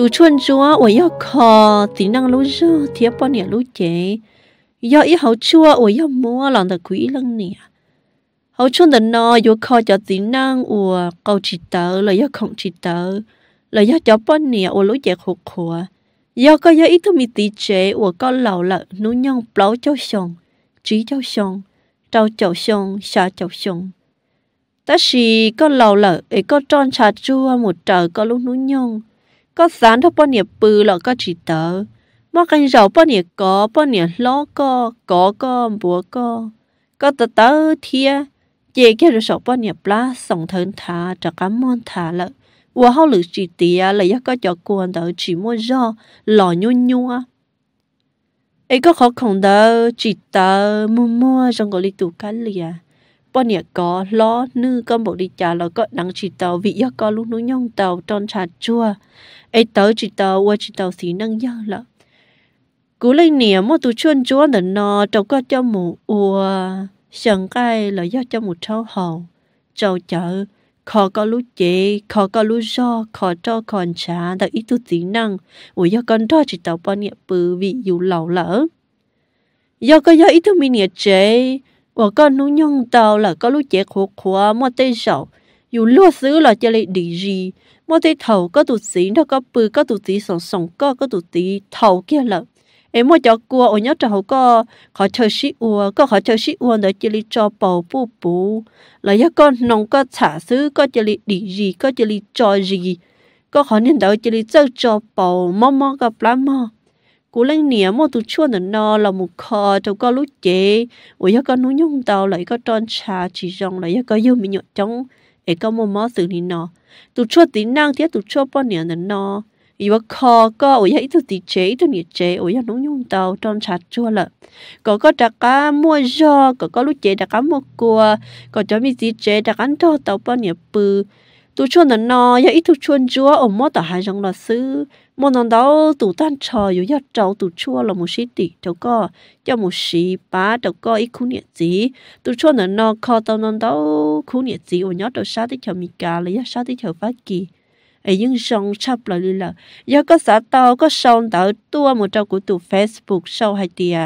tu chuan chúa ủa yêu khó tí năng lú rơ thiếp bọn nè lú chế yêu yêu hậu chúa ủa yêu mua lòng tờ quý lăng nè hậu chuan tờ nọ yêu khó cho tí năng ủa cầu chỉ tờ là yêu không chỉ tờ là yêu cho bọn nè ủa lú chế khổ khổ yêu có yêu ít thông mi tí chế ủa có lão lợ nú nhông bláu cháu xong trí cháu xong trâu cháu xong xa cháu xong ta xì có lão lợ ấy có tròn trà chua một trời có lúc nú nhông có sáng thấp bao nhiêu bự lọ có chỉ tớ mà cái rau bao nhiêu có bao nhiêu lọ có có có búa có có tờ tờ thia chỉ cái rồi sọc bao nhiêu lá sống thân thả cho cá mòn thả lợ và hậu lực chỉ tía là do có cho cuốn tớ chỉ mua rau lọ nhu nhua ấy có khó khăn đâu chỉ tớ mua mua trong cái tủ cá liền bọn nhẹ có lo nư con bộ đi trà là có đắng chỉ tàu vị do có lúc nú nhông tàu tròn trà chua ai tớ chỉ tớ qua chỉ tớ thì năng dơ lợ cú lên niệm mà tụi chuyên chúa để nó trâu có cho mù ua sần cái là do cho một cháu hầu cháu chợ khó có lú chế khó có lú do khó cho còn trả đặc ít tu tí năng ủa do con đó chỉ tàu bao nhiêu bự vị dù lâu lỡ do có do ít tu mình nhiệt chế ủa con nuôi nhung tàu là có lú chế khổ khóa mà tê sầu dù lúa xứ là cho lấy đi gì mỗi thấy thầu có tụt sĩ nó có bự có tụt sĩ sòng sòng có có tụt sĩ thầu kia lợ em mua cho cua ở nhớ trầu có họ chơi sĩ ua có họ chơi sĩ ua để chỉ li cho bầu bù bù là nhớ con nông có thả xứ có chỉ li đi gì có chỉ li cho gì có họ nên đợi chỉ li cho cho bầu mò mò gặp lá mò cú lên nĩa mò tụt chua nó nó là một kho trầu có lú chế ủa nhớ con núi nhung tàu lại có tròn trà chỉ rong lại nhớ có yêu mình nhọ chống ấy có mò mò xử lý nó tu cho tí năng thế tu cho bao nhiêu lần nó ý ว่าคอก็โอ้ยไอ้ตัวตีเจตัวนี้เจโอ้ยน้องยุ่งเตาจอมชัดชัวละก็ก็ตะกามัวจอก็ก็รู้เจตะกามัวกลัวก็จะมีตีเจตะกันโตเตาปะเนี่ยปือตัวชวนนนอยไอ้ตัวชวนจัวอมมอต่อหายจังละซื้อ một nón đó tụ tan trò yếu nhất cháu tụ chua là một sĩ tỷ cháu có cho một sĩ ba, cháu có ít khu nhiệt gì tụ chua nó nó khó tao nón đó khu nhiệt gì ở nhớ cháu sát tới cháu mì cà lấy sát tới cháu phát kỳ ấy nhưng song là đi là do có xã tao có song tao tua một cháu của tụ facebook sau hai tia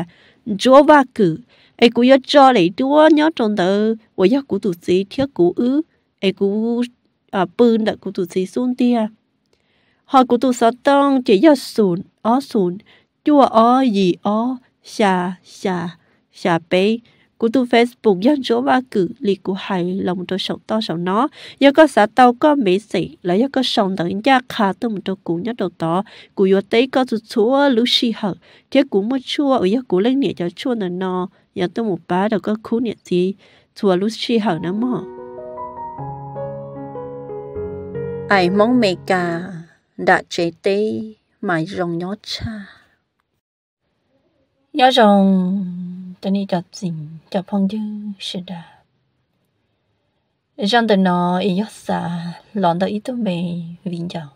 chúa ba cử ấy cũng nhớ cho lại, chúa nhớ trong tờ của nhớ của tụ gì thiết của ứ ấy cũng à bươn đã của tụ gì xuống tia họ của tu sở tông chỉ do sùn ó sùn chua ó gì ó xà xà xà bê của tu Facebook dân số ba cử liệt của hài lòng cho sầu to sầu nó do có xã tàu có mỹ sĩ là do có sông tận gia khá tôi một trâu cũ nhất đầu to của yo tế có chút chúa lũ si hở thế cũ mới chua ở do cũ lên nhẹ cho chua nè nọ giờ tôi một bá đầu có cú nhẹ gì chúa lũ si hở nó mỏ ai mong mẹ cả đã chế tê mà rồng nhó cha nhó rồng tên đi chặt dình chặt phong dư sẽ đà rằng từ nó ý nhó xa lọn tới ý tôi mê vinh chào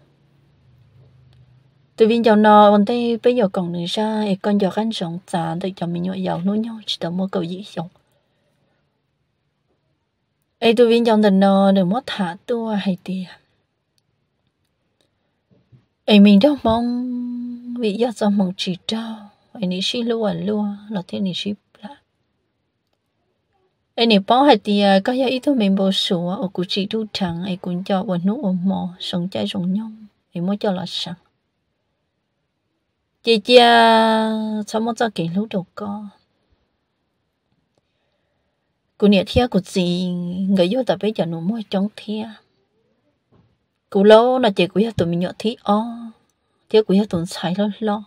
từ vinh chào nó bọn tay bây giờ còn nữa ra ý con giờ khăn rộng xa tới cho mình nhọ giàu nuôi nhau chỉ tao mua cầu dĩ sống ấy tôi vinh chào từ nó đừng mất thả tôi hay tiền ấy mình đâu mong vì do do mong chỉ trao ấy nị xí lúa lúa là thế nị xí lá ấy nị bỏ hết thì có giờ ít mình bỏ sung ở cụ chỉ thu thẳng ấy cũng cho quần nút ở mò sống trái sống nhông ấy mới cho là sẵn chị chị sao mới cho kỹ lúc đầu con cụ nhà thia cụ gì người vô tập bây giờ nó mới chống thia cú lâu là chỉ cú hết tụi mình nhỏ thí o thiếu cú hết tụi sai lo lo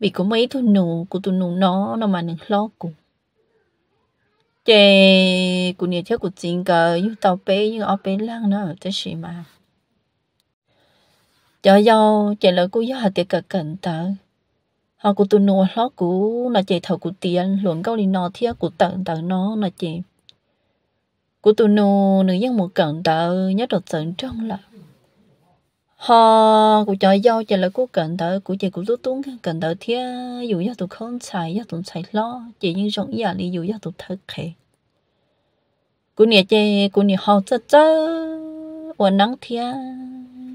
vì có mấy tụi nụ của tụi nụ nó nó mà nâng lo cú chè cú nhiều thiếu cú chính cờ như tàu bé như ao bé lăng nó ở thế gì mà cho dâu chè lỡ cú gió hạt tiệc cờ cẩn tờ họ cú tụi nụ lo cú là chè thầu cú tiền luôn câu đi nó thiếu cú tận tận nó là chè của tụi nô nữ dân một cận tờ nhớ đột sợn trong là ho của trời giao chỉ là của cận tờ của chị của tụi tuấn cận tờ thia dù cho tụi không xài cho tụi xài lo chỉ như rộng giả lý dù cho tụi thật khề của nhà chị của nhà họ chớ chớ và nắng thia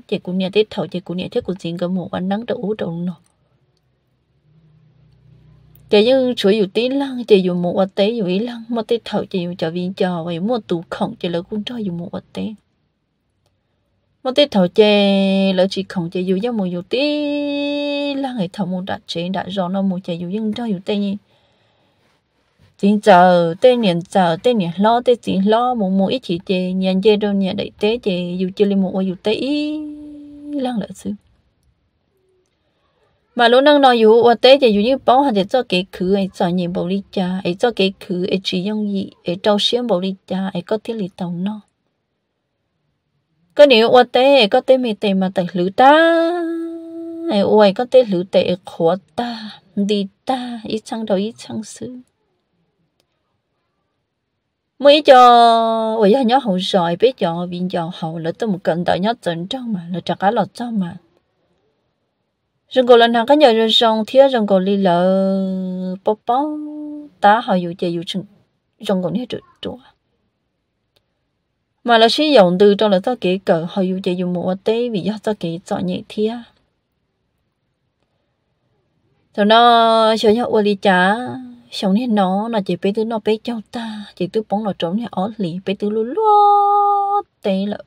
chỉ của nhà tết thầu chỉ của nhà thiết của chính cái mùa và nắng đã ú đầu nọ chỉ như chủ yếu tí lăng chỉ dùng một vật tế dùng ý lăng một tế thầu chỉ dùng cho viên trò vậy một tủ khổng chỉ là cũng cho dùng một vật tế một tế thầu chỉ là chỉ khổng chỉ dùng giống một dùng tí lăng hệ thầu một đặt chỉ đặt rõ nó một chỉ dùng nhưng cho dùng tế nhỉ tiền chờ tế niệm chờ tế niệm lo tế tiền lo một một ít chỉ chỉ nhận chế đâu nhận đại tế chỉ dùng chỉ là một dùng tế ý lăng là sự mà lúc nãy nói dù ở đây thì dù như bảo hành để cho cái khứ ấy cho nhìn bảo lý cha ấy cho cái khứ ấy chỉ dùng gì ấy trao xiêm bảo lý cha ấy có thiết lý tàu nó có nếu ở đây có tên mì tệ mà tại lữ ta ấy ở có tên lữ tệ khó ta đi ta ít chăng đâu ít chăng sư mới cho bây giờ nhớ hậu rồi bây giờ viên giờ hậu là tôi một cần đợi nhớ trần trong mà là trả cả lọt trong mà rừng cổ lần hàng cái nhờ rừng sông thiếu rừng cổ li lợ bó bó tá họ dụ chơi dụ chừng rừng cổ nhớ trụ trụ à. mà là sử dụng từ trong là tao kỹ cỡ họ dụ chơi dụ một tế vì do tao kỹ cho nhẹ thiếu rồi nó sử dụng ô li chả sống thì nó là chỉ bé tứ nó bé cho ta chỉ tứ bóng nó trốn thì ó lì bé tứ lú lú tế lợi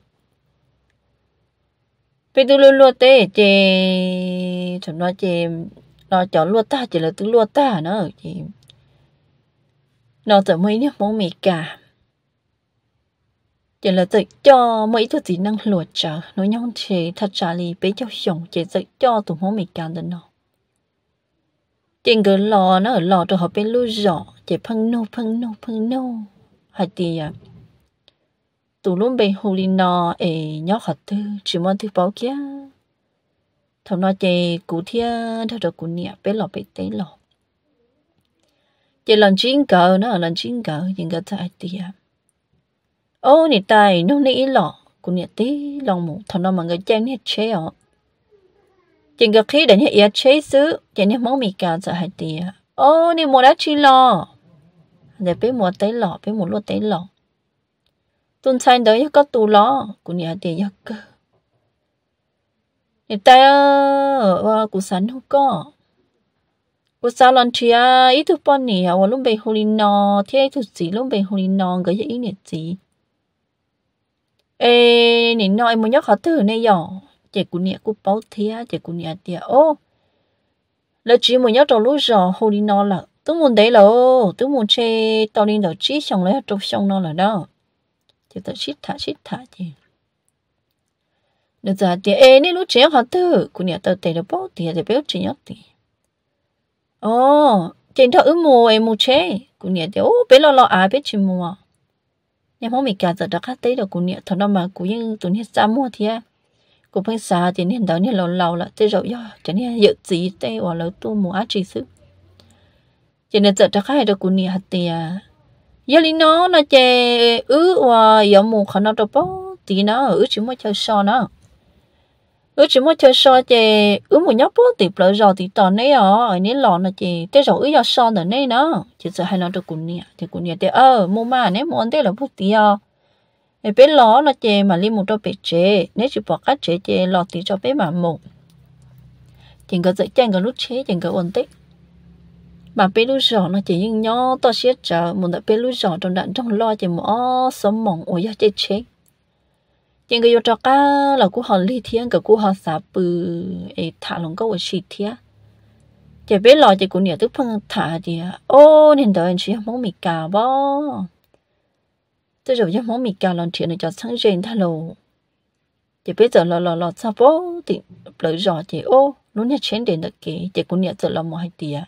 bây tôi luôn luôn tê chị chúng nó chị nó chọn luôn ta chỉ là tôi luôn ta nữa chị nó tự mấy nước muốn mì cả chỉ là tự cho mấy thứ gì năng lùa chờ nó nhông chị thật trả lý bế cho sống chỉ tự cho tụi muốn mì cả đến nó trên cái lò nó ở lò cho họ bên lưu rõ chị phân nô phân nô phân nô hay thì à tụ luôn bên hồ linh nọ ế nhóc hạt tư chỉ mong thứ bảo kia thằng nó chè cú thia thằng đó cú nhẹ bé lọ bé té lọ chè lần chín cờ nó lần chín cờ những cái tại tia ô nè tài nó nỉ lọ cú nhẹ tí lòng mù thằng nó mà người chén hết chê ọ chừng cái khi đến hết chê xứ chè nhẹ mong mì gà sợ hai tia ô nè mùa đã chì lọ để bê mùa té lọ bê mùa luôn té lọ tôn sai đó có tù lo của nhà để nhà cơ để ta ở của sắn không có của sao lần à ít thứ bọn nè và lúc về hồi nọ thế thứ gì lúc về hồi nọ cái gì nè gì ê nè nói muốn nhắc họ thử này nhỏ chị của nè của báo thế chị của nè tiệt ô là chỉ muốn nhắc trong lúc giờ hồi nọ là tôi muốn đấy là tôi muốn chơi tao đi đầu chỉ xong lấy chụp xong nó là đó thì ta shit thả shit thả chứ được giờ thì em nên lúc chế họ tư cũng nhà tao tiền được bao thì để béo chỉ nhóc thì ô, tiền thợ ướm mùa em mua chế cũng nhà thì ô biết lo lo à biết chỉ mua nhà không mình cả giờ đã khát tới được cũng nhà thằng đó mà cũng như tụi nhà ra mua thì à cũng phải xa thì nên đó nên lâu lâu là tới rồi do cho nên dự gì tới hoặc là tu mua á chỉ sức cho nên giờ đã khát được cũng nhà thì à giờ lý nó nó chè ứ và giờ mù khả năng đâu tí nó ứ chỉ mới chơi so nó ứ chỉ mới chơi so chè ứ một nhóc bó tí bỡ giờ thì tỏ nấy ở ở nấy lò nó chè thế rồi ứ giờ so nữa nấy nó chỉ sợ hai nó được cuốn nhỉ thì cuốn nhỉ thì ờ mua mà nấy mua ăn thế là bút tí à ở e bên lò nó chè mà lý một đâu bị chế nếu chỉ bỏ cắt chế chè lò tí cho bé mà mù chừng có dậy chừng có lúc chế chừng có ổn tích mà bé lúc rõ nó chỉ những nhỏ to xếp chờ một đợt bé lúc rõ trong đạn trong lo chỉ một sớm mỏng ôi ra chết chết nhưng cái cho cá là cú họ ly thiên cả cú họ xả bự ấy thả lòng câu ở xịt thiên chỉ biết lo chỉ cú nhiều tức phân thả thì ô nên đợi anh chị mong mì cà bó tôi rồi cho mong mì cà lần chuyện này cho sáng rèn tha lầu chỉ biết giờ lo lo lo sao bó thì lời rõ chỉ ô luôn này chuyện đến được kì chỉ cú nhiều giờ là mọi tiền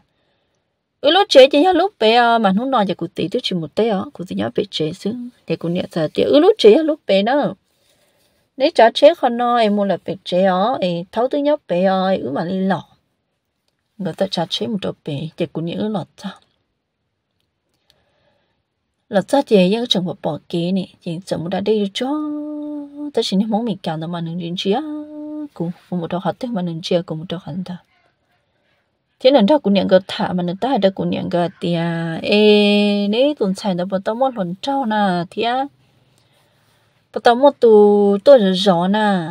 ừ lúc chế chỉ nhớ lúc bé ờ, mà không nói giờ cụ tí tôi chỉ một té ó ờ, cụ tí nhớ bé chế xứ để cụ nhận ra thì ừ lúc chế lúc bé đó nếu trả chế không nói em mua là bé chế ó ờ, em thấu tôi nhớ bé ó ừ mà đi lọ người ta trả chế một đôi bé để cụ nhận lọ ta lọ ta thì những trường hợp bỏ kế này thì chẳng muốn đã đi cho tất nhiên mong mình cảm thấy mà nương chia cũng một đôi hạt tức mà nương chia cũng một đôi hạt đó thế lần đó cũng nhận cái thả mà người ta đã cũng nhận cái thì ê nếu tuần sai đó bắt đầu mất lần trâu nè thì à bắt đầu mất tu tôi rõ nè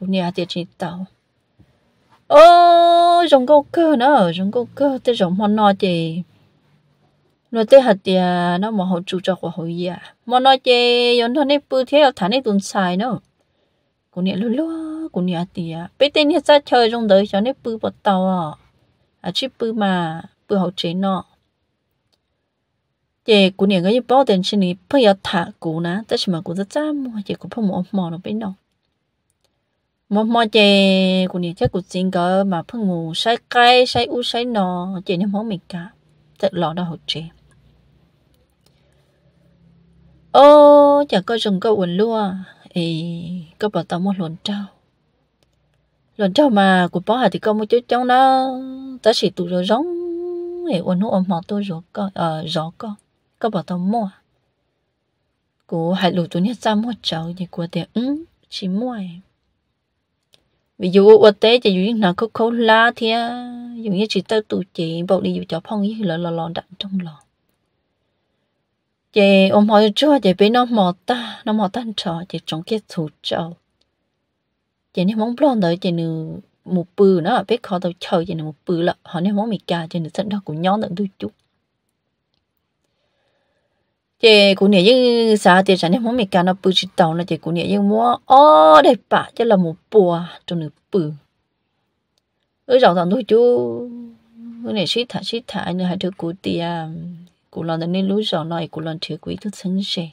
cũng nhà thì chỉ tàu ô rồng câu cơ nữa rồng câu cơ thế rồng hoa nọ chị rồi thế hạt thì nó mà họ chủ cho của họ gì à mà nói chị yon thôi nếp bự thế thả nếp tuần sai nữa cũng nhà lúa lúa cũng nhà thì bây tên hết ra chơi trong đời cho nếp bự bắt đầu à à chỉ bự mà bự học chế nọ, chị cũng nhớ cái bao tiền trên này phải thả cũ nè tất nhiên mà cũng rất chăm mua chị cũng không mua mò nó bên đâu mò mò chị cũng nhớ chắc cũng chính cái mà phải ngủ say cái say u say nọ chị nên không mình cả thật lo đó học chị ô chả coi chồng câu uẩn lua ấy eh, có bảo tao một lần trao lần trước mà của bó hà thì có một chút trong đó ta chỉ tụ rồi giống để uốn hút ôm họ tôi rồi con ờ gió có có bảo tao mua của hạt lụt tôi nhất trăm một cháu thì của tiền ừ chỉ mua ví dụ ở tế chỉ dù như nào khâu khâu la thì dụ như chỉ tao tụ chỉ bảo đi dụ cho phong như lò lò lò đặn trong lò chị ôm hỏi chúa chị bên nó mọt ta nó mọt tan trò chị trong kết thủ trâu chị nên mong plon tới chị nữ một bự nó biết khó tao chơi chị nữ một bự là họ nên mong mì cả chị nữ sẵn đó cũng nhón được đôi chút chị cũng nè như sao thì sẵn nên mong mì cả nó bự chỉ tàu là chị cũng nè như mua ô đây bà chứ là một bùa cho nữ bự ở rộng tận đôi chút cái này xí thả xí thả nữa hai thứ cụ tia cụ lon đến nên lối rộng này cụ lon thiếu quý thức sân sẻ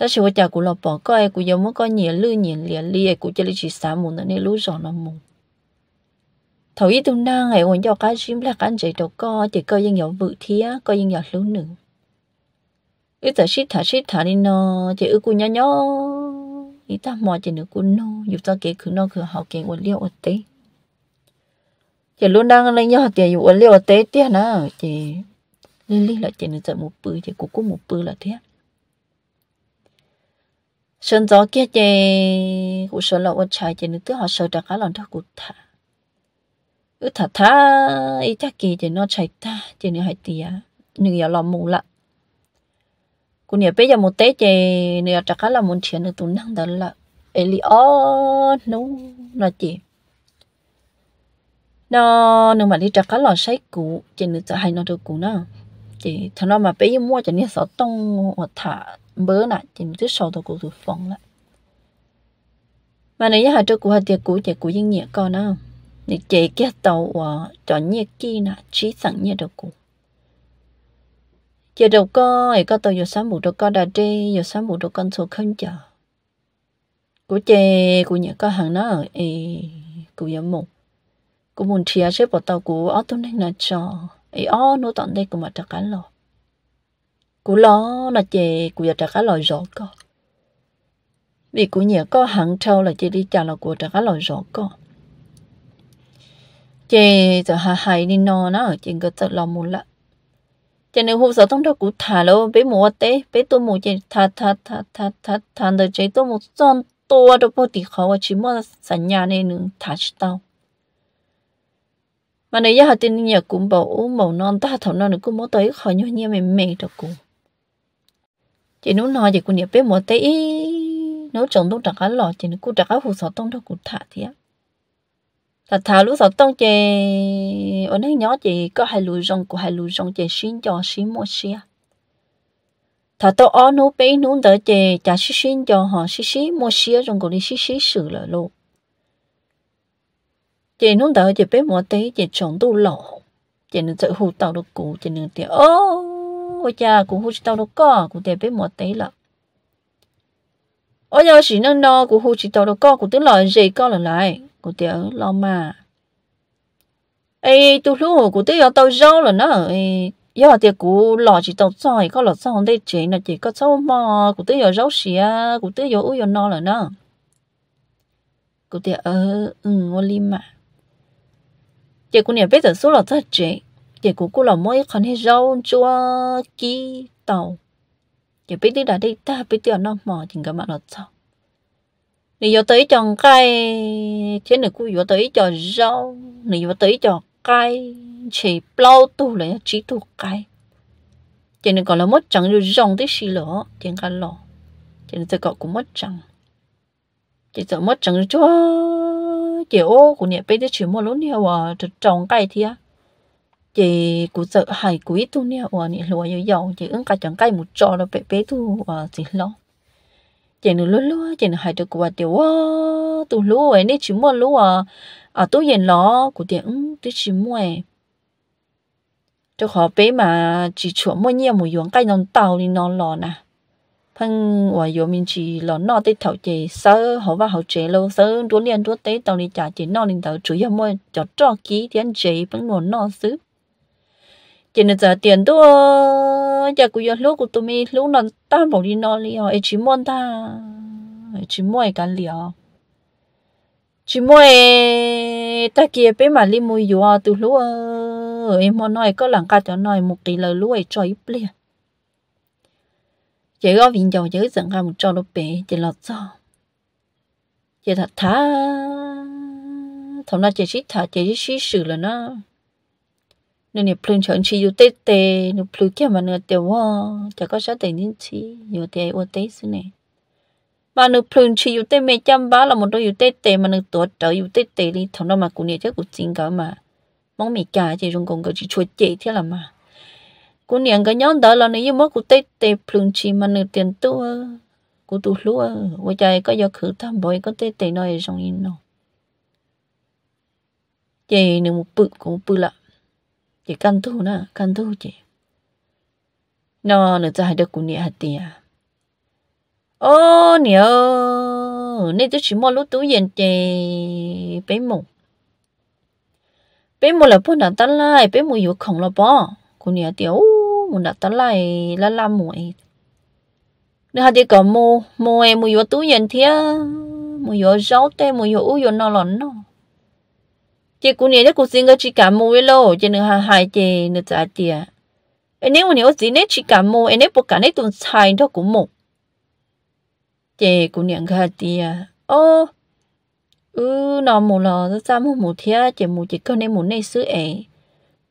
但是我家古老宝个哎，古有么个年六年年里哎，古这里是三亩的那路上了亩。头一冬那哎，我要干什么干这都个，这个应有 vụ thiên，个应有路 nữ。ư ta sĩ thả sĩ thả đi nó, chỉ ư cụ nhỏ nhỏ, ý ta mò chỉ nữ cụ nó, dù ta kể cứ nó cứ học kể uốn liêu uốn té, Chỉ luôn đang lên nhau tiền uốn liêu uốn té tiếc nè, chỉ liên lại là chỉ nữ giật một bự, chỉ cụ cụ một bự là thế sơn gió kia chê cụ sơn lọ quân trái chê nữ tứ họ sợ đặc cá lòng thắc cụ thả ư thả thả ý thắc kỳ chê nó chạy ta chê nữ hãy tìa nữ yếu lọ mù lạ cụ nữ bây giờ một tế chê nữ yếu đặc cá lòng muốn chê nữ tù năng đó là ê lì ô nú nó chê nó nữ mà đi đặc cá lòng sấy cụ chê nữ tớ hay nó được cụ nó chê thằng nó mà bây giờ mua chê nữ sợ tông hoặc thả bớ nè chỉ một chút sầu tôi cũng thử phong lại mà này như hà cho của hà tiệc của chị của yên nhẹ con á thì chị kia tàu và chọn nhẹ kia nè chỉ sẵn nhẹ đầu cũ, giờ đầu có ấy có tàu giờ sáng buổi đầu có đã đi giờ sáng buổi đầu con số không chờ của chị của nhẹ có hàng nó ấy cụ giờ một cụ muốn chia sẻ bỏ tàu của ở tôi nên là cho ấy ở nó tận đây cụ mà chắc ăn rồi cú lo là chị cú giờ trả cá lòi rõ co vì cú nhớ có hàng trâu là chị đi trả là cú trả cá lòi rõ co chị giờ hà hay đi nó nó ở trên cái tật lo mù lạ chị nếu hụt sợ thông đó cú thả lo bé mùa té bé tôi mù chị thả thả thả thả thả thả được chị tôi mù son to đâu bao tỷ khó chỉ mua sẵn nhà này nướng thả chị tao mà nếu giờ học tin nhớ cũng bảo màu non ta thảo non cũng muốn tới khỏi nhau nhau mềm mềm cho cũng chỉ nấu nồi chỉ cô niệm biết một tí nấu chồng đông chẳng cá lò chỉ cô chẳng cá hủ sọ tông thôi cô thả thì á thả thả lũ sọ tông chỉ ở nơi nhỏ chỉ có hai lũ rong của hai lũ rong chỉ xin cho xin mua xia thả tôi ó nấu bé nấu đỡ chỉ chả xí xin cho họ xí xí mua xia rong của đi xí xí xử là lô chỉ nấu đỡ chỉ biết một tí chỉ chồng đông lò chỉ nên tự hủ tàu được cũ chỉ nên tiệt ô 我家古胡去到了个，古得被莫得了。我要是能呢，古胡去到了个，古得来热个了来，古得老嘛。哎，都路古得要到绕了呢，哎，要得古老去到在个了在得钱了，这个走嘛，古得要绕些啊，古得要乌要闹了呢。古得呃，嗯，我立马。结果呢，被人说了在这。chị cũng cô là mới còn hết rau chua kí tàu chị biết đi đã đi ta biết đi nó mò thì các bạn nó sao Này giờ tới chọn cây thế này cô giờ tới chọn rau này giờ tới chọn cây chỉ bao tu là chỉ tu cây chị này còn là mất chẳng được rong tới xí lỡ chị cả lọ chị này tôi cũng mất chẳng chị sợ mất chẳng cho chị ô của nhà bây giờ chỉ mua lúa nhiều à trồng cây thì á chị cụ sợ hải quý tu nè và nị lúa yêu dầu chị ứng cả chẳng cây một trò là bé bé tu ở gì lo chị nữ lúa lúa chị nữ hải được của tiểu quá tu lúa ấy nị chỉ mua lúa à tu yên lo của tiền ứng tu chỉ mua ấy cho họ bé mà chỉ chuẩn mua nhiều một giống cây non tàu đi non lò nè phân và yo mình chỉ lò nọ tới thầu chị sơ họ vào họ chế lâu sơ đuổi liền đuổi tới tàu đi trả chị nọ lên tàu chủ yếu mua cho cho ký tiền chị vẫn luôn nọ xứ chỉ nên giờ tiền đó ờ, giờ cứ giờ lúc của tụi mình lúc nó ta bỏ đi nó liền ấy chỉ muốn ta ấy chỉ muốn cái liền chỉ muốn ta kia bên mà li mua dù tụi lúc ờ, em muốn nói có lần cả cho nói một tỷ là lúc ấy cho ít liền chỉ có viện dầu chỉ dẫn ra một cho nó bé chỉ là sao chỉ thật thà thằng nó chỉ chỉ thà chỉ chỉ sự là nó nên nè phun chọn chi yêu tết tê nè phun kia mà nè tê wo chả có sao tê nín chi yêu tê ô tê xí mà nè phun chi yêu tê mẹ chăm bá là một đôi yêu tê tê mà nè tổ trợ yêu tê tê đi thằng nó mà cũng nè chắc cũng chính cả mà mong mẹ cả chỉ dùng công cụ chỉ chế thế là mà cũng nè cái nhóm đó là nè yêu mất cũng tê tê phun chi mà nè tiền tu của tu lúa với chạy có do khử tham bội có tê tê nói trong yên nó chị một bự cũng bự lạ chị căn thu nè căn thu chị nó nữa cho hai đứa cũng nhẹ hạt à, ô nhớ nên tôi chỉ mua lúa túi yên chị bé mù bé mù là bún đặt tán lại bé mù yếu khổng là bò cũng nhẹ tiểu mù đặt tán lại là làm mùi nên hai đứa cầm mua mua em mù yếu túi yên thế mù yếu rau tê mù yếu u yếu nó lòn nó chị cũng nhớ cũng xin cái chị cảm mô với lô cho nên hàng hai chị nữa trả tiền anh ấy muốn gì nấy chị cảm mô anh ấy bộ cả nấy tuần sai đó cũng một chị cũng nhận ra tiền ô ừ nó mồ lò nó sao mù mồ thế chị mồ chỉ cần em muốn này sứ ấy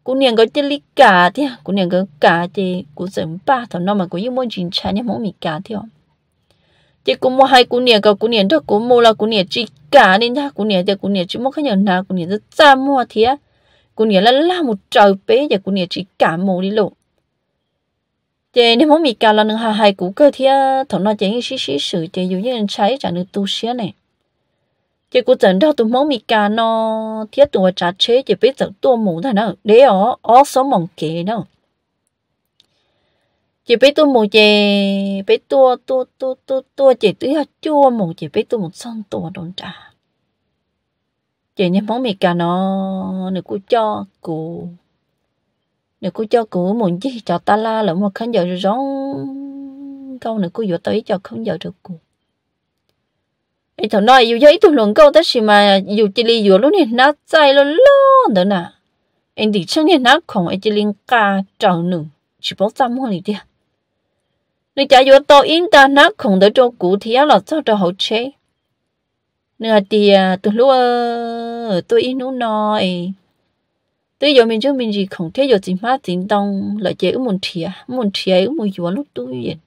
cũng nhận cái chị lý cả thế cũng nhận cái cả chị cũng sợ ba thằng nó mà cũng yêu muốn chính trái nên muốn mì cả thế không chỉ cú mua hai cú nè cả cú nè thôi cú mua là cú nè chỉ cả nên nha cú nè giờ cú nè chỉ mua cái nhận nào cú nè rất xa mua thì á cú nè là la một trời bé giờ cú nè chỉ cả mua đi luôn chị nếu muốn mì cả là nương hà hai cú cơ thì thằng nó chị xí xí sự chị dùng như trái trả nương tu xía này chị cú chẳng đâu tụi muốn mì cả nó thiết tụi trả chế chị biết chẳng tua mù thằng nào để ở ở số mỏng kế đâu chỉ biết tôi một chị biết tôi tôi tôi tôi tôi chị tôi học chua một chị biết tôi một son tôi đồn trả chị nên món mì cà nó nếu cô cho cô nếu cô cho cô muốn chi cho ta la lỡ một khăn giờ rồi rong câu nữa cô vừa tới cho không giờ được cô ấy thằng nói dù giấy tôi luận câu tất gì mà dù chỉ li dù lúc này nó chạy luôn luôn nữa nè em thì chẳng nên nó không ấy chỉ liên ca trầu nữa chỉ bảo tâm hoa đi đi à nếu cho cho cụ là là sao mình mình gì đông 你假如到印度那空的中古体啊，老早都好吃。你啊弟啊，都罗都印度那诶，对有民就民是空体有几马行动，来接问题啊，问题啊，问有路多远。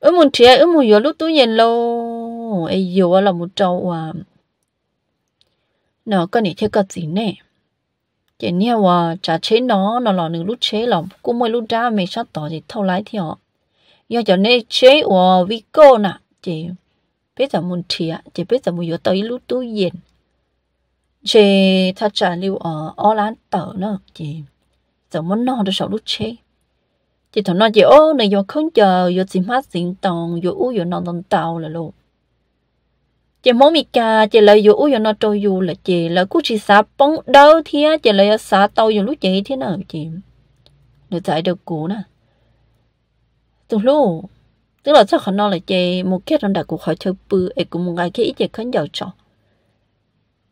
ở một trẻ ở một giờ lúc tôi nhìn lâu ấy giờ là một trâu à nó có thể theo cái gì nè chị nha hòa trả chế nó nó là những lúc chế lòng cũng mới lúc ra mới sắp tỏ thì thâu lái thì họ do cho nên chế hòa vi cô nè chị biết là muốn thịa chị biết là muốn yếu tới lúc tu yên chị thật trả lưu ở ó lán tở nữa chị giờ muốn nó được sau lúc chế chị thằng nó chị ô này do không chờ do chị mát xin tòng do u do non tòng tàu là luôn chị mỗi mì cà chị lấy dù uống nó trôi dù là chị là cứ chị xả bóng đâu thì chị lấy xả tàu dùng lúc chị thế nào chị được giải được cũ nè từ lúc tức là chắc khả năng là chị một cái trong đặc của họ chơi bự ấy cũng một ngày cái ít chị khấn giàu cho,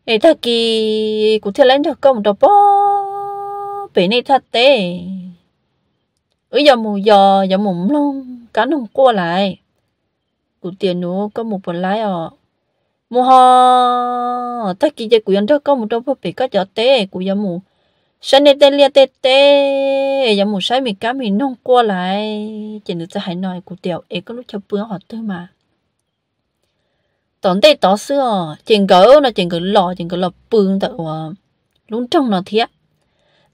ấy ta kỳ cũng thế lên cho công đó bó bể này thật tệ ở giờ mù giờ giờ mù lông cá nông qua lại cụ tiền nó có một phần lái ở ờ, mua ha tất kỳ giờ cũng đâu có một trong phải bì có chợ té, cũng dân mù sáng nay tê lia tê té, dân mù sáng mình cá mình nông qua lại chỉ được cho hải nói của tiểu ấy có lúc cho bữa họ tư mà tổn tê tỏ xưa chuyện gỡ là chuyện gỡ lò chuyện gỡ lò bưng tại à, luôn trong nó thiệt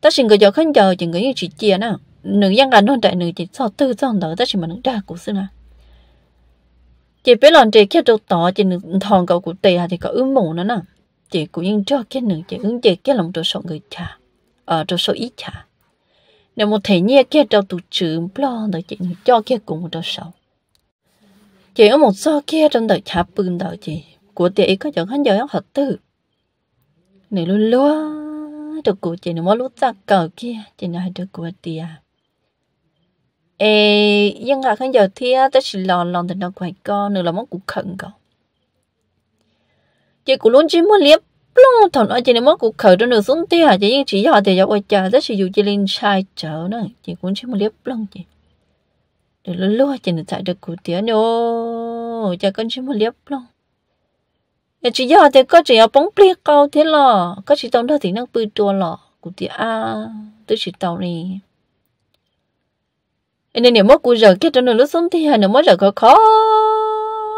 ta xin gỡ giờ không giờ chuyện gỡ như chỉ chia nè nữ dân là non đại nữ chỉ so tư do đỡ ta chỉ mà nữ đa của xưa nè chị biết lần chị kia đâu tỏ chị nương thòng cầu của tề hà thì có ưng mù nữa nè chị cũng yên cho cái nương chị ứng chị cái lòng đồ số người cha ở đồ số ít cha nếu một thể nhẹ kia đâu tụ chữ lo đời chỉ cho kia cũng một đồ số chỉ ở một số kia trong đời cha bưng đời chị của tề có chẳng hắn giờ hợp tư nếu luôn luôn được của chị nếu nó lúc ra cờ kia chị nói được của tiền ê dân là khán giờ thì tới chỉ lò lòn thì nó quậy co nữa là món củ khẩn co chị cũng luôn chỉ muốn liếp luôn thằng ở trên món củ khẩn cho nửa xuống tia chị nhưng chỉ họ thì giờ quay chờ tới chỉ dụ chị lên sai chở nữa chị cũng chỉ muốn liếp luôn chị để luôn luôn chị được tại được củ tía nhô chị con chỉ muốn liếp luôn chị giờ thì có chỉ ở bóng pliệt câu thế lò có chỉ tông thì nó bự tua lò củ tía a chỉ tàu này nên nếu mất cú giờ kia cho nên lúc sống thì hà nếu mất giờ khó khó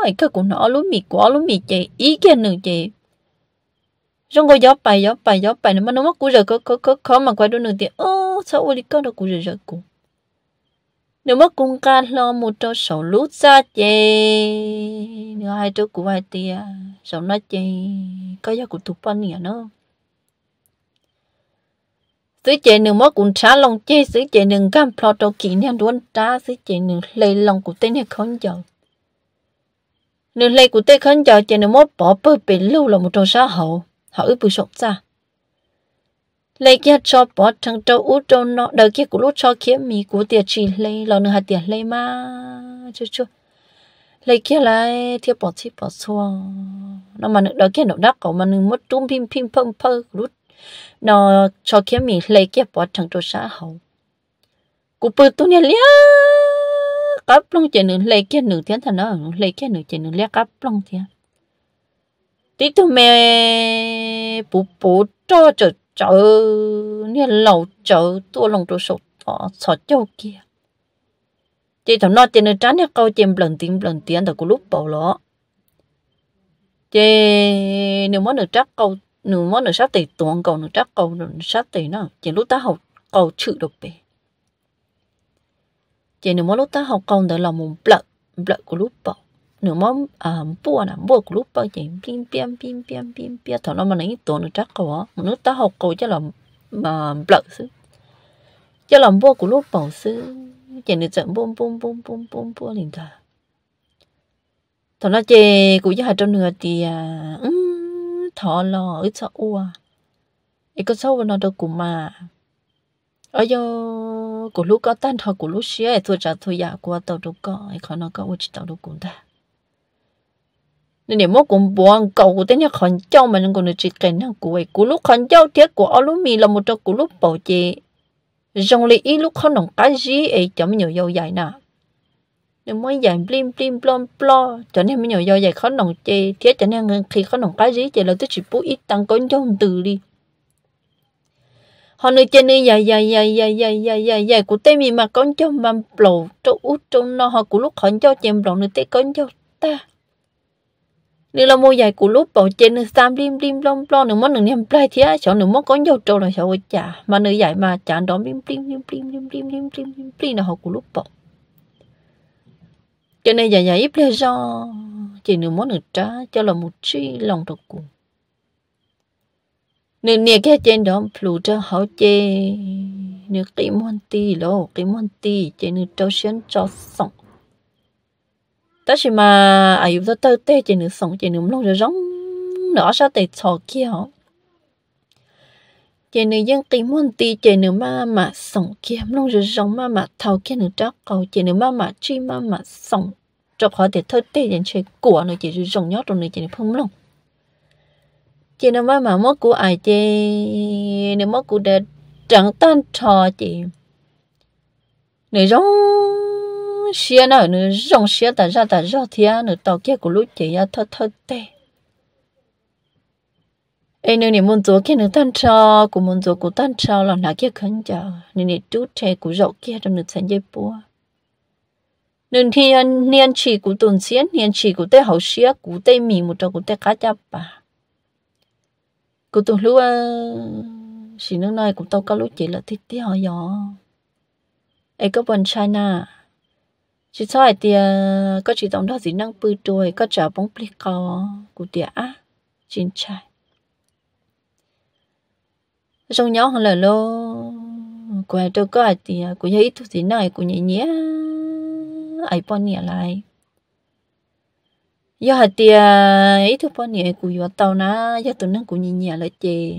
ai cái cú nó lúc mì quá lúc mì chị ý kia nữa chị trong cái gió bay gió bay gió bay nếu mà nó mất cú giờ khó khó khó khó mà quay đôi nữa thì ô sao ô đi con đâu cú giờ giờ cú nếu mất công ca lo một cho sầu lút ra chị nếu hai đứa của hai tia sầu nó chị có giờ cú tụp bao nhỉ nó sự chế nương mất cũng trả lòng chế sự chế nương cam plo đầu kỹ nên đuôn trả sự chế nương lấy lòng của tên này khốn giàu nương lấy của tên khốn giàu chế nương mất bỏ bơ bị lưu là một trong xã hậu họ ư bự sọc ra lấy kia cho bỏ thằng trâu út trâu nọ đời kia của lúc cho kiếm mì của tiền chỉ lấy lò nương hạt tiền lấy mà chưa chưa lấy kia lại thiệp bỏ thiệp bỏ xua nó mà nương đời kia nó đắc của mà nương mất trung phim phim phăng phơ lúc nó cho kiếm mình lấy cái bỏ chẳng cho xã hậu cụ bự tu nè lia cáp long chỉ nửa lấy cái nửa tiếng thằng nó lấy cái nửa chỉ nửa lia cáp long tiếng tí tu mẹ bố bố cho cho cho nè lẩu cho tua lòng cho sụt thọ sọ châu kia chị thằng nó chỉ nửa trán nè câu chém lần tiếng lần tiếng từ cụ lúc bảo lọ chị nếu muốn nửa trát câu nếu mà nó sát thì tuồng cầu nó chắc cầu nó sát thì nó chỉ lúc ta học cầu chữ được bể chỉ nếu mà lúc ta học cầu đó là một bậc bậc của lúc bọ nếu mà à bùa là bùa của lúc bọ chỉ pin pin pin pin pin pin thằng nó mà lấy tuồng nó chắc cầu á nếu ta học cầu chắc là mà bậc chứ chắc là bùa của lúc bọ chứ chỉ nếu chẳng bùm bùm bùm bùm bùm bùm liền cả thằng nó chê cũng chắc hai trăm nữa thì à, thọ lò ở cho ua ấy có sâu nó đâu cũng mà ở yo của lúc có tan thọ của lúc xía tôi trả tôi giả dạ, của tàu đâu có ấy khó nó có ua chỉ tàu đâu cũng ta nên nếu mà cũng buồn cầu của tên nhà khẩn châu mà nên còn được chỉ cần nó của ấy của lúc khẩn châu thiết của ở lúc mì là một trong của lúc bảo chế rong lấy ý lúc không nồng cái gì ấy chấm nhiều dầu dài nào nếu muốn dạy blim blim blom blo cho nên mình nhỏ dạy khó nồng chê thế cho nên khi khó nồng cái gì chê là tôi chỉ bố ít tăng con trong từ đi họ nơi trên nơi dài dài dài dài dài dài dài dài của tên mình mà con cho mà bầu cho út nó họ của lúc họ cho chèm bầu nơi tên con cho ta nếu là mua dài của lúc bầu trên nơi sam lim lim long lo nếu món đừng niệm play thì á chỗ nếu món con dầu trâu là chỗ chả mà nơi dài mà chả đó lim lim lim lim lim lim lim là họ của lúc bầu cho nên giờ giờ ít lý do chỉ nửa món nửa trả cho là một chi lòng độc cụ nửa nè cái trên đó phụ cho họ chê nửa cái món tì lô cái món tì chỉ nửa cho xuyên cho sống ta chỉ mà ai yêu tới tê chỉ nửa sống chỉ nửa lòng rồi giống nữa sao để cho kia họ chị nữ dân kính muốn ti chị nữ mà mà sống kiếm luôn rồi giống mà mà thầu kia nữ chắc cầu chị nữ mà mà chi mà mà sống cho họ để thôi tê đến chơi của chị rồi giống nhót rồi nữ chỉ phong lòng chị nó mà mà mất của ai chị nếu mất của để chẳng tan trò chị nếu giống xia nào nếu giống xia ta ra ta ra thì à nếu tàu kia của lúc chị ra thơ thơ tê ai nên nên muốn chỗ kia nữa tan cho cũng muốn chỗ cũng tan cho là nãy kia khẩn chờ nên nên chút trẻ của rậu kia trong nước sản dây búa nên thì anh nên chỉ của tuần xiên nên chỉ của tê hậu xía của tê mì một trò của tê cá chắp bà của tuần lúc xí nước này của tao cá lúc chỉ là thích tí họ gió ai có bọn China chỉ sao thì có chỉ tổng đó gì năng bự trôi có chả bóng plico của tiệt á chính trai rong nhau hàng là lô của tôi có thì của nhà ít thứ gì này của nhà nhé ai bao nhiêu lại giờ hạt thì ít thứ bao nhiêu của vợ tàu na giờ tôi nâng của nhà nhé lại chị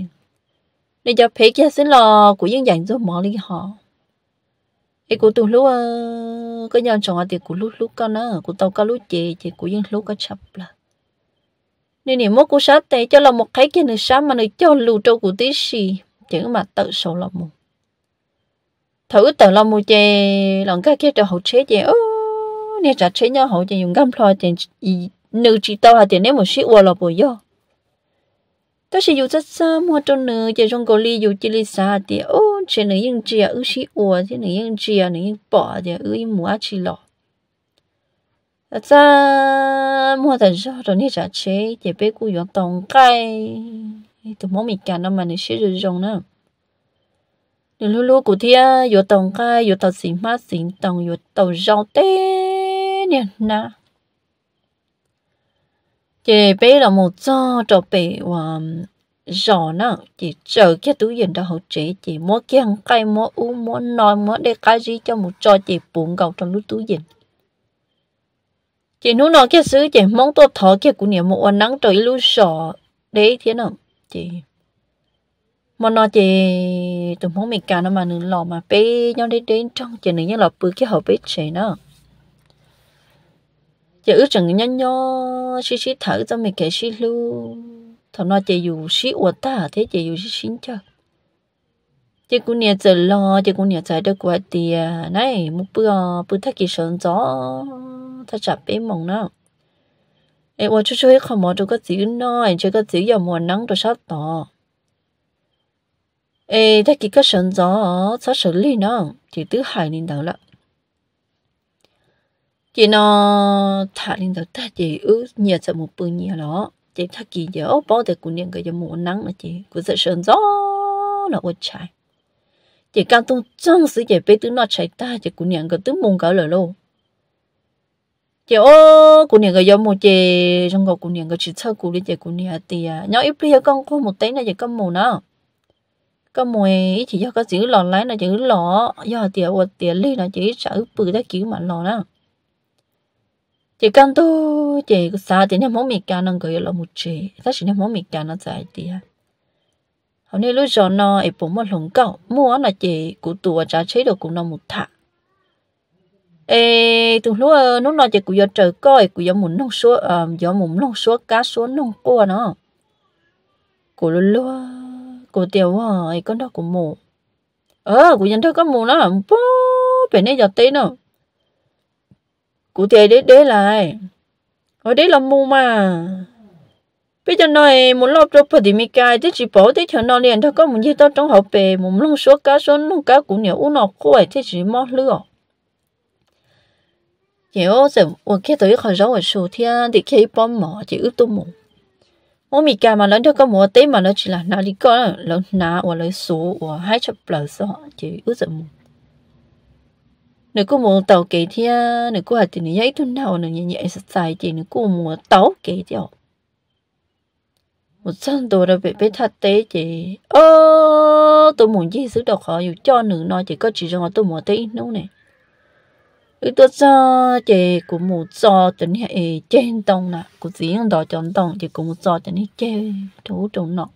nên giờ phải kia xin lo của những dạng rồi mỏ đi họ ấy của tôi lúc ờ, có nhau chọn thì của lúc lúc con nó của tàu có lúc chị chị của những lúc có chập là nên nếu mua của sát tệ cho là một cái kia nữa sáng mà nó cho lù trâu của tí xì chứ mà tự số là mù thử tự là mù chè lòng các kia cho hậu chế chè ơ nè trả chế nhau hậu chè dùng găm lo chè nữ chỉ tao là tiền nếu một xí uo là bồi yo tôi sẽ dùng rất xa mua cho nữ chè trong cổ ly dùng chỉ li xa thì ô chè nữ yên chè ư xí uo chè nữ yên chè nữ yên bỏ chè ư yên mua chỉ lọ ta mua thành sao rồi nè trả chế chè bé cú dùng tòng cái 你怎么没干了嘛？你是日中呢？你噜噜古天有懂个有懂行吗？行懂有懂绕的呢呐。chị bé là một do trò bé và rõ nè chị chờ cái túi tiền đó hậu chị chị mua cái hàng cây mua u mua nồi mua để cái gì cho một trò chị bụng gầu trong lúc túi tiền chị nú nói cái xứ chị mong tôi thở cái của niệm một nắng trời lúc sợ đấy thế nào chị mà nó chị tụi muốn mình cả nó mà nửa lò mà bé nhau đến đến trong chị nửa nhau lò bự cái hộp bếp chị nó chị ước chẳng nhau nhau xí xí thở cho mình cái xí lu thọ nó chị dù xí uất ta thế chị dù xí xin chứ chị cũng nhớ chờ lo chị cũng nhớ chờ được quá tiền này một bữa bữa thắc kỳ sớm gió thắc chặt bé mong nữa 诶，我出出去看冇这个字呢，这个字有冇能多少多？诶，他几个神早才手里呢，就都海领导了。chị nó thả lên đầu ta chị ư nhờ một bự nhờ đó chị thả kỳ giờ ô để cũng điện cái giờ mùa nắng là chị cũng sẽ sờn gió là ô chạy chị cao tung trong sự chị bé nó chạy ta chị cũng điện cái tướng mông cả lời lâu chị ô cô niệm cái giống một chị trong góc cô niệm cái chỉ sau cô đi chị cô niệm thì à, à. nhớ ít bây giờ con có một tí này chị con mù nó con mù ít chỉ do có chữ lò lái là chữ lò do tiền hoặc tiền ly là chữ sợ bự đó chữ mà lò đó chị con tu chị xa thì nếu muốn mì cá nó gửi là một chị ta chỉ nếu muốn mì cá nó dài thì à hôm nay lúc giờ nó ấy bố một lồng cậu mua là chị cụ tuổi và trả chế được cũng là một thằng ê tụi lúa lúc nào chỉ của giờ trời coi của giờ muốn nông số ờ giờ muốn nông số cá số nông cua nó của lúa của tiểu à ấy con đó của mù ờ của dân thôi có mù nó bố bên đây giờ tí nó. của tiền đấy đấy lại ở đấy là mù mà bây giờ nói muốn lọp cho phải thì mi cái thế chỉ bỏ thế thằng nó liền thôi có muốn gì tao trong học bè muốn nông số cá số nông cá cũng nhiều u nọ khôi thế chỉ mót lửa 也我在我看到一块肉的手天，得看一帮毛，就有多毛。我咪干嘛？人家个毛对嘛，那去了哪里个人拿我来说，我还吃不了少，就有什么？你个毛倒给天，你个还对你一顿闹，人家也是在的，你个毛倒给掉。một chân đồ đã bị bị thật tế chị ơ tôi muốn gì sức độc họ dù cho nữ nói chỉ có chỉ rằng tôi muốn tế nấu ý tôi cho chị cũng một cho cho hệ trên tông nè cũng chỉ đó chọn tông chị cũng một cho cho nên chơi thú trong nọ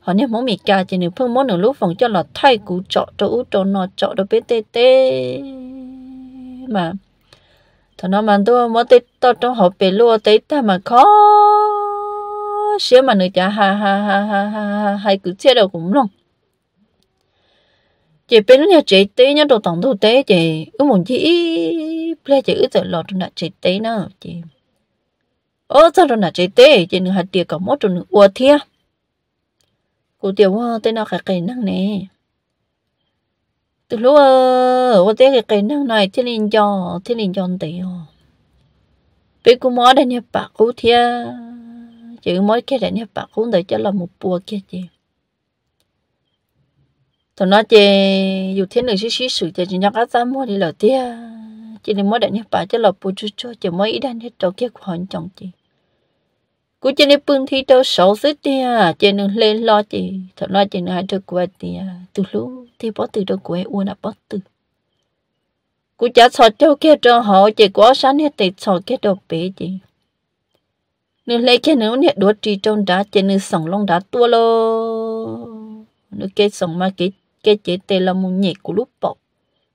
họ nếu mì cà chị nếu phương món nửa lúc phòng cho là thay cú chọn cho út cho nó chọn cho bé tê tê mà thằng nó mà tôi mới tê to trong họ bé lúa tê ta mà khó xíu mà nữa chả ha ha ha ha ha ha hay cứ chết đâu cũng luôn chị bên lúc nhà chị tí nhá đồ tổng đồ tế chị ước muốn chị ple chị ước giờ lọt nè chị tí nữa chị ô sao rồi nè chị tí chị nữa hạt tiệc có mốt rồi nữa ua thia cô tiểu hoa tên nào khai cây năng nè từ lúc ô tế cái cây năng này thiên linh cho thiên linh cho tí ho bên cô mó đây nè bà cô thia chị mối kia đây nè bà cô để cho là một bùa kia chị tụi nói chị dù thế này xí xí sự chơi chỉ nhắc ra mua đi lời tia chị nên mới đại nhắc bà chơi lọ bù chú cho chị mới ít đan hết đầu kia của hắn chồng chị cú chơi nên bưng thi đâu xấu xí tia chị nên lên lo chị thật nói chị nên hai đứa thì từ lúc thì bỏ từ đâu của uôn là bỏ từ cú chả sợ cho kia cho họ chỉ quá sáng hết thì sợ cái đồ bể chị nếu lấy cái nếu nhẹ đuổi trì trong đá chị nên sòng lòng đá tua lo nếu cái sòng mà cái cái chế tê là một nhị của lúc bộ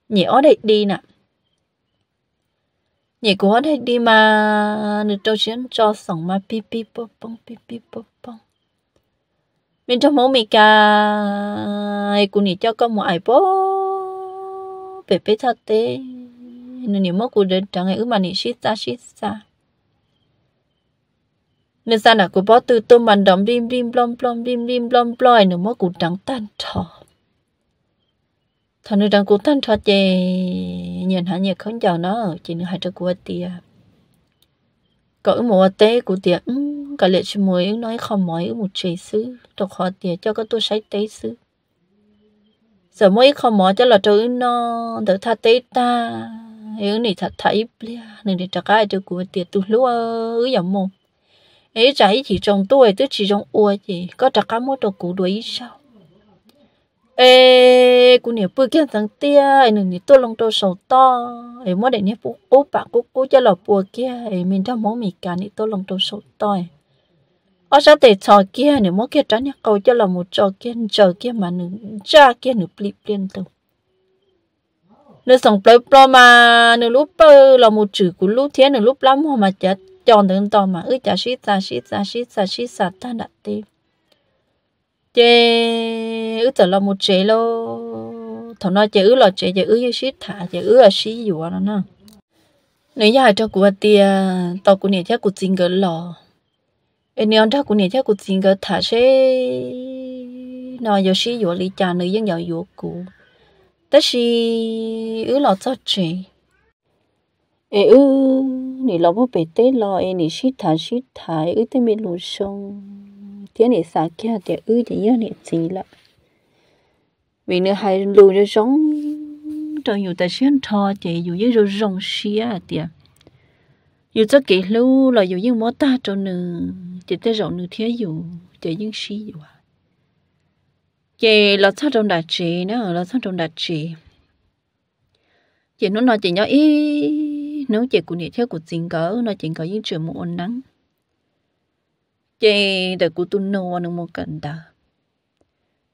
nhị ở đây đi nè nhị của ở đây đi mà được đâu chiến cho sống mà pi pi bông bông pi pi bông bông mình cho mẫu mì cái của nhị cho có một ai bố bé bé thật tê nên nhị mất của đến trắng ngày ước mà nhị xí ra xí ra nên xa là của bó từ tôm bàn đóng rim rim blom blom rim rim blom blom nữa mất của trắng tan trò thằng nữ đang cố tan thoát chè nhìn hắn nhẹ không chào nó chỉ nữ hai trăm của tia có ứng một tế của tia ứng ừ, cả lệ chỉ mồi ứng nói không mỏi ứng một chế xứ đọc họ tia cho các tôi sấy tế xứ giờ mỗi không mỏi cho là trời ứng nó đỡ tha tế ta ứng này thật thấy bia nên để trả cái cho của tia tôi lúa ứng dòng mồm ấy trái chỉ trong tôi tức chỉ trong ua chỉ có trả cái mỗi đồ cũ đuổi sao ê cô nè bự kia thằng tia ai nửa nhớ tôi lòng tôi sầu to ai mua để nè bố bố bạn cô cô cho lọ bùa kia ai mình cho món mì cá nè tôi lòng tôi sầu to ở sao để trò kia nửa mua kia tránh nè câu cho lọ một trò kia chờ kia mà nè, cha kia nè pli plien đâu. Nè sống plei plo mà nè lúc bơ lọ một chữ của lúc thế nửa lúc lắm mà chả chọn đến to mà ư chả xí xa xí xa xí xa xí xa ta đặt tim chế ứ tờ lo một chế lo thằng nó chế ứ lo chế chế ứ như shit thả chế ứ là xí gì vậy nó nếu như hai cho cụ tia tao cụ này chắc cụ xin cái lo em nếu cho cụ này chắc cụ xin cái thả xe, nó giờ xí gì lý cha nữ vẫn giàu yếu cụ tất si ứ lo cho chế ê ứ nị lo bố bé tết lo em nị shit thả xí thả ứ tết mình lùi sông thế này xả kia để ư để nhớ này gì lắm vì nữa hay lùi cho giống cho nhiều tài xuyên thò thì dù như rồi rong xia thì dù cho kỹ lưu là dù như mó ta cho nữ thì tới rộng nữ thế dù chỉ những xí dù à chị là sao trong đại chị nữa là sao trong đại chị chị nó nói chị nhớ ý nếu chị cũng nhớ theo cuộc tình cờ, nó chị có những chuyện một nắng chị để cụ tu nô nó mua cần đó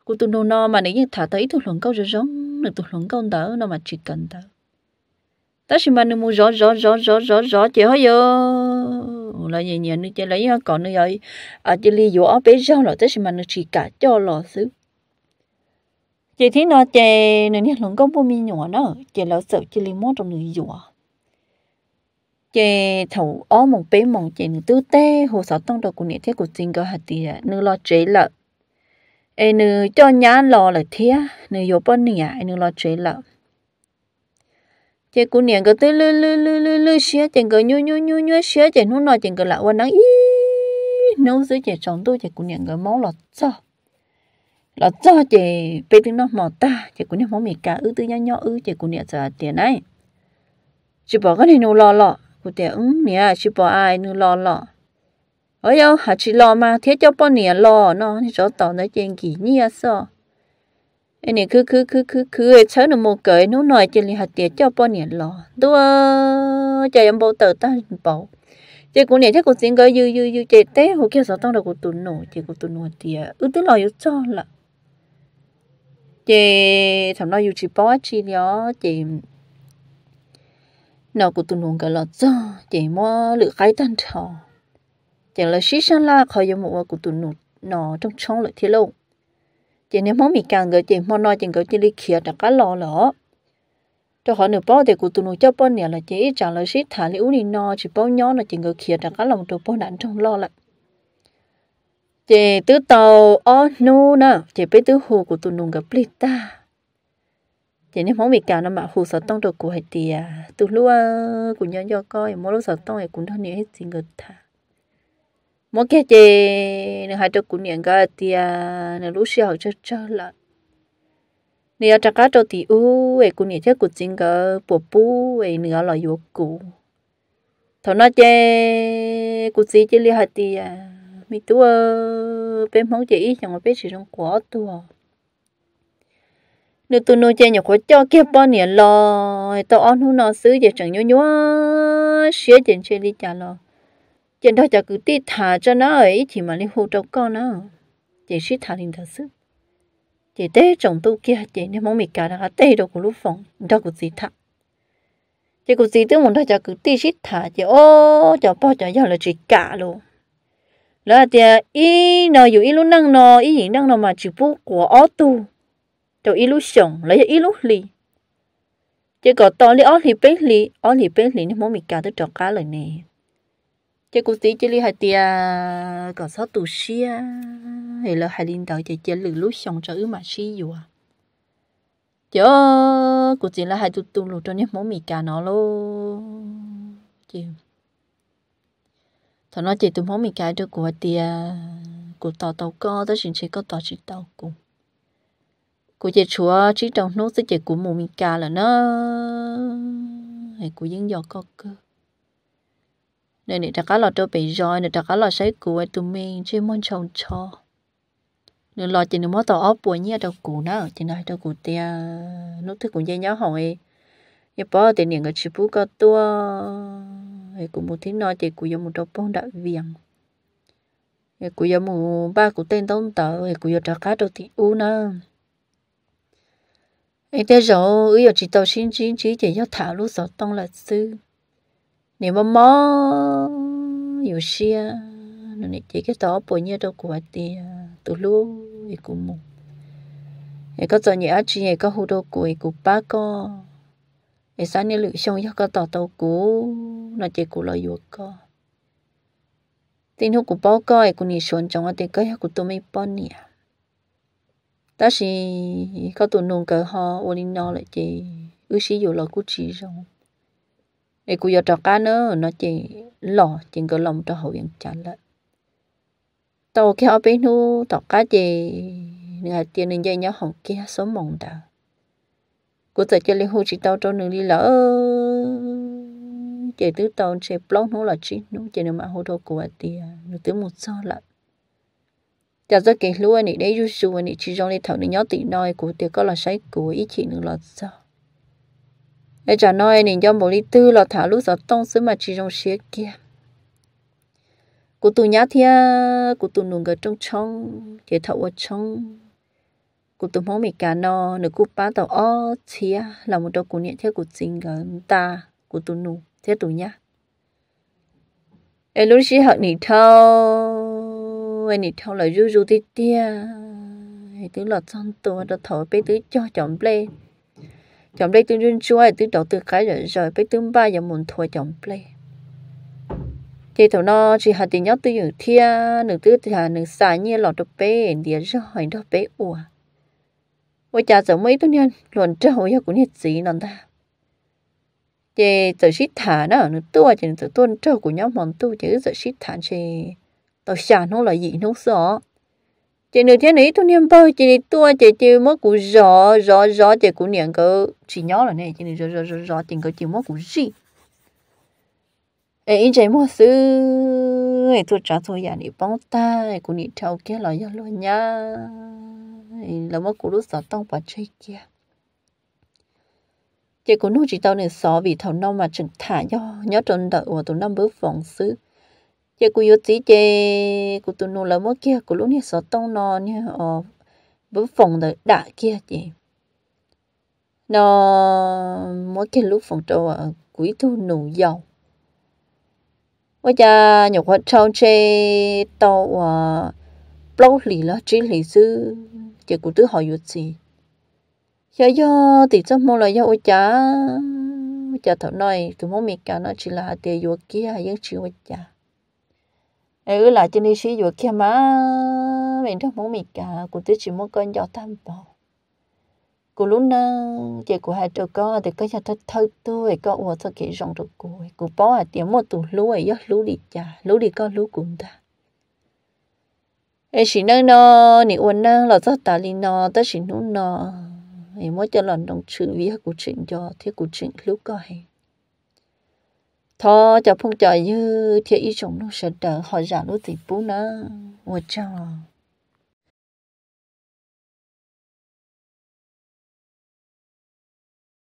cụ tu nô no mà nếu như thả thấy thu luận câu rồi giống được thu luận câu đó nó mà chỉ cần đó ta chỉ mà nó mua rõ rõ rõ rõ rõ rõ chị hơi vô là nhẹ nhẹ nữa chơi lấy còn nữa vậy à chị ly vô ở bé rau rồi ta chỉ mà nó chỉ cả cho lò xứ chị thấy nó chơi nó nên luận câu bố mi nhỏ nó chị lão sợ chị li mua trong người vô chị thầu ó một bé mong chị nữ tứ tê hồ sáu tông đồ của nghệ thế của chính cơ hạt tì à, nữ lo chế lợ ê nữ cho nhá lo là thế nữ yếu bọn nỉ à nữ lo chế lợ chị của nghệ cơ tư lư lư lư lư lư xía chị cơ nhu nhu nhu nhu xía chị nuốt nọ chị cơ lại quên nắng y nấu dưới chị chồng tôi chị của nghệ cơ máu lọt cho lọt cho chị bé tiếng nó mỏ ta chị của nghệ máu mì cá ư tư nhá nhó ư chị của nghệ giờ tiền này chị bỏ cái này nô lo lọ cụ thể ứng nè chỉ bỏ ai nữa lo lo ở đâu hả chỉ lo mà thế cho bao nè lo nó cho tao nói chuyện gì nhỉ sao anh này cứ cứ cứ cứ cứ cháu nó mua cái nó nói chuyện là hạt tiền cho bao nè lo đua cho em bao tờ ta bảo chị cũng nè chắc cũng xin cái dư dư dư chị té hồi kia sao tao được của tụi nổ chị của tụi nổ tiền ư tức lo yêu cho là chị thằng nó yêu chị bỏ chị đó chị nó của tụi nông cái là cho chỉ mua lựa cái tan thọ chỉ là xí sang la khỏi giống mua của tụi nông nó trong trong lại thế lâu chỉ nếu món mì càng người chỉ mua nói chỉ người chỉ đi kia đặt cá lò lỏ cho họ nửa bao thì của tụi nông cho bao nè là chỉ trả lời xí thả liễu đi nó chỉ bao nhỏ là chỉ người kia đặt cá lòng tụi bao nặng trong lo lại chỉ tứ tàu ó nô nè chỉ biết tứ hồ của tụi nông gặp lita chỉ nếu món bị cả nó mà hồ sở tông được của hệ thì à. từ lúc ờ, của nhân cho coi mỗi lúc sở tông thì cũng thân nhiều hết gì người ta mỗi cái chị nếu hai được của nhân cái thì nếu lúc sau học cho chơi là nếu chắc cả cho thì u ấy của nhân chắc của chính cái bộ bú ấy nữa là yếu cũ thằng nó chơi của gì chơi li hai thì à, mi ơi, bên món chị chẳng có biết gì trong quá tua nếu tôi nói chơi nhọc có cho kia bao nhiêu lo tao ăn hú nó xứ giờ chẳng nhớ nhớ xía chuyện chơi đi trả lo chuyện đó chả cứ đi thả cho nó ấy thì mà đi hú đâu con nó chỉ xí thả liền thật sự chỉ té chồng tôi kia chỉ nên mong mì cả đã té đâu của lúc phòng đâu của gì thả chỉ của gì tôi muốn thôi chả cứ đi xí thả chỉ ô chả bao chả giờ là chỉ cả luôn là thì à, ý nó dù ý lúc nó ý gì năng nó mà chỉ bu của ó tu 就 illusion lấy cho illu chỉ có to li ó li bé li ó li bé li nên mỗi mình cả tới trò cá lời này chỉ cũng tí chỉ li hai tia có sáu tù xia thì là hai linh đạo chỉ chỉ lử lúc xong cho ứ mà xí dù à chớ cũng chỉ là hai tụ tụ lù cho nên mỗi mình cả nó lô chịu thằng nó chỉ tụ mỗi mình cả cho của tia của tàu tàu co tới chuyện chỉ có tàu chỉ tàu cùng cô chị chúa chỉ trong nốt sẽ chị của mùa mi là nó hay của dân giọt có cơ nên để trả cá lọt cho bị rồi nên trả cá lọt sấy của tụi mình chỉ muốn trồng cho nên lọt chỉ nên mất tàu ốc bùa nhia đầu cũ nó chỉ nói đâu cũ tia nốt thứ cũng dây nhá hỏi giờ bỏ tiền điện cái phú có tua hay cũng một tiếng nói chỉ của dùng một đầu bông đã viền hay của dùng một ba của tên tông tờ hay của dùng trả cá đầu thì u nữa anh thế rồi ấy giờ chỉ tàu xin chín chỉ chỉ cho thả lúc sợ tông là sư nếu mà mò nhiều xia nó này chỉ cái tàu bồi nhiêu đâu của thì tụi lú thì cũng mù ấy có giờ nhớ chỉ ấy có hồ đâu của của ba co ấy sáng nay lựa xong cho có tàu tàu cũ nó chỉ của lo yuộc co tin hút của ba co anh cũng nhị xuống trong ở đây cái của tôi mấy bao nhiêu đó thì có tụi nông cờ họ ô đi nó lại chị ước sĩ dù lò cú chỉ rồi để cú giờ trò cá nữa nó chị lò chị cờ lòng cho hậu viện chán lại tàu kia bên nu tàu cá chị ngày tiền nên dây nhau hỏng kia số mộng ta cú giờ chơi lên hô chỉ tàu cho nương đi lỡ chị tứ tàu chị plong nó là chị nó chị nó mà hô thô của tiền nó tứ một sao lại giờ giờ cái lúa này để du su này chỉ trong này thầu này nhớ tỷ nói của tiệc có là sách của ý chị nữa là sao để trả nói này cho bộ lý tư là thả lúc giờ tông xứ mà chỉ trong xế kia của tụi nhá thia của tụi nùng gật trong trong chế thầu ở trong của tụi máu mì cả nó nửa cú ba tàu ó thia là một đôi của niệm theo của chính gần ta của tụi nùng thế tụi nhá em lúc xí hợp nỉ thâu nuôi nị thâu lại rú rú tí tia thì tứ lọt xong tù đó thổi bé tứ cho chồng play chồng play tôi run chua tôi đổ từ cái rồi rồi bé tứ ba giờ muốn thua chồng play chị thầu nó chị hạt tiền nhóc tôi dùng thia nửa tứ thì hà nửa xài như lọt được bé đĩa rồi đó bé ủa ôi cha giờ mấy tứ nhân luận trâu ya cũng nhiệt gì nằm ta chị giờ xít thả nó nửa tua chị nửa tuôn trâu của nhóm mòn tu chứ giờ xít thả chị tao xả nó là gì nó sợ chị nữ thế này tôi niệm bao chị đi tua chị chị mất cú rõ rõ rõ chị cũng niệm cơ chị nhớ là này chị nữ rõ rõ rõ rõ tình cơ chị mất cú gì ấy chạy mất sư ấy tôi trả tôi nhà dạ này đi 帮 ta ấy cũng niệm thâu kia là giờ luôn nha là mất cú lúc sợ tông vào chơi kia chị cú nuôi chị tao này sợ vì thầu nông mà chừng thả nhau nhớ trần đợi của tụi năm bước phòng xứ chế cú yếu chỉ chế cú tụi nó là mất kia cú lúc này sợ tông nó nhá ờ vẫn phòng được đã kia chị nó mỗi kia lúc phòng trâu à quỷ thu nụ dầu bây giờ nhục hoạt trâu chê tàu à bóc lì là chỉ lì sư chỉ của tứ hỏi yếu gì giờ giờ thì trong mua là giờ ôi cha ôi cha thảo nói cứ mỗi mình cả nó chỉ là tiền kia nhưng chỉ ôi cha ấy là chân đi sử dụng kia mà mình trong món mì cả của tôi chỉ muốn con giọt tam bảo của lúc nè chị của hai trâu có thì có nhà thật thật tôi có ủa thật kỹ rộng được của của bó à tiếng một tủ lúa ấy gió lúa đi chả lúa đi có lúa cũng ta ấy chỉ nâng nó nị uốn nâng là rất tà li nó ta chỉ nuốt nó ấy muốn cho lần đồng chữ vì của chuyện cho thế của chuyện lúc có hay 他就碰着有这一种落实的好线路几步呢，我讲。